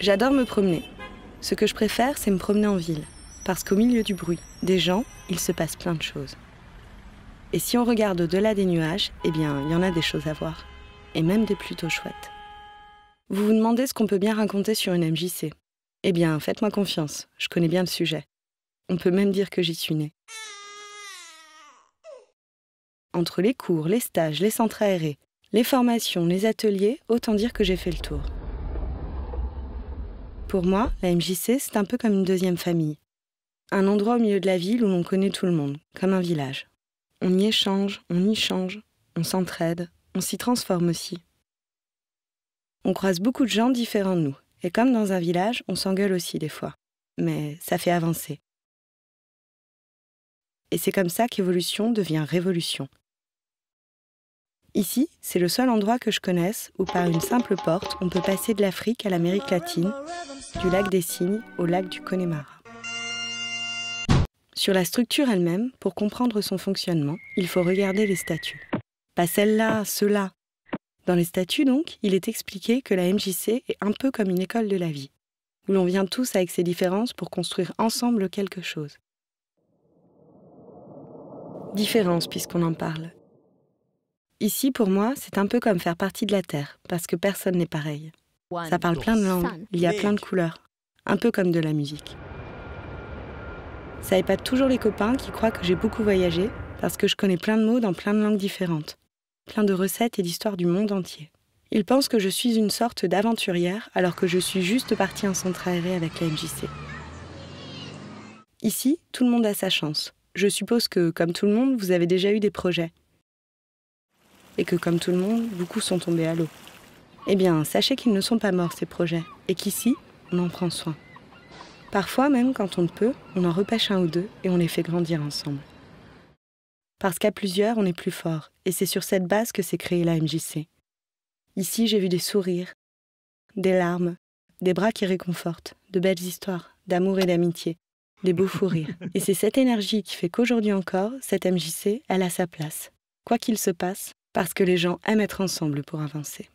J'adore me promener. Ce que je préfère, c'est me promener en ville, parce qu'au milieu du bruit des gens, il se passe plein de choses. Et si on regarde au-delà des nuages, eh bien, il y en a des choses à voir, et même des plutôt chouettes. Vous vous demandez ce qu'on peut bien raconter sur une MJC. Eh bien, faites-moi confiance, je connais bien le sujet. On peut même dire que j'y suis née. Entre les cours, les stages, les centres aérés, les formations, les ateliers, autant dire que j'ai fait le tour. Pour moi, la MJC, c'est un peu comme une deuxième famille. Un endroit au milieu de la ville où l'on connaît tout le monde, comme un village. On y échange, on y change, on s'entraide, on s'y transforme aussi. On croise beaucoup de gens différents de nous, et comme dans un village, on s'engueule aussi des fois. Mais ça fait avancer. Et c'est comme ça qu'évolution devient révolution. Ici, c'est le seul endroit que je connaisse où par une simple porte, on peut passer de l'Afrique à l'Amérique latine, du lac des Cygnes au lac du Connemara. Sur la structure elle-même, pour comprendre son fonctionnement, il faut regarder les statues. Pas celle-là, ceux-là. Dans les statues donc, il est expliqué que la MJC est un peu comme une école de la vie, où l'on vient tous avec ses différences pour construire ensemble quelque chose. Différence puisqu'on en parle. Ici, pour moi, c'est un peu comme faire partie de la Terre, parce que personne n'est pareil. Ça parle plein de langues, il y a plein de couleurs, un peu comme de la musique. Ça épate toujours les copains qui croient que j'ai beaucoup voyagé, parce que je connais plein de mots dans plein de langues différentes, plein de recettes et d'histoires du monde entier. Ils pensent que je suis une sorte d'aventurière, alors que je suis juste partie en centre aéré avec la MJC. Ici, tout le monde a sa chance. Je suppose que, comme tout le monde, vous avez déjà eu des projets, et que, comme tout le monde, beaucoup sont tombés à l'eau. Eh bien, sachez qu'ils ne sont pas morts, ces projets, et qu'ici, on en prend soin. Parfois, même quand on ne peut, on en repêche un ou deux et on les fait grandir ensemble. Parce qu'à plusieurs, on est plus fort, et c'est sur cette base que s'est créée la MJC. Ici, j'ai vu des sourires, des larmes, des bras qui réconfortent, de belles histoires, d'amour et d'amitié, des beaux fous rires. Et c'est cette énergie qui fait qu'aujourd'hui encore, cette MJC, elle a sa place. Quoi qu'il se passe, parce que les gens aiment être ensemble pour avancer.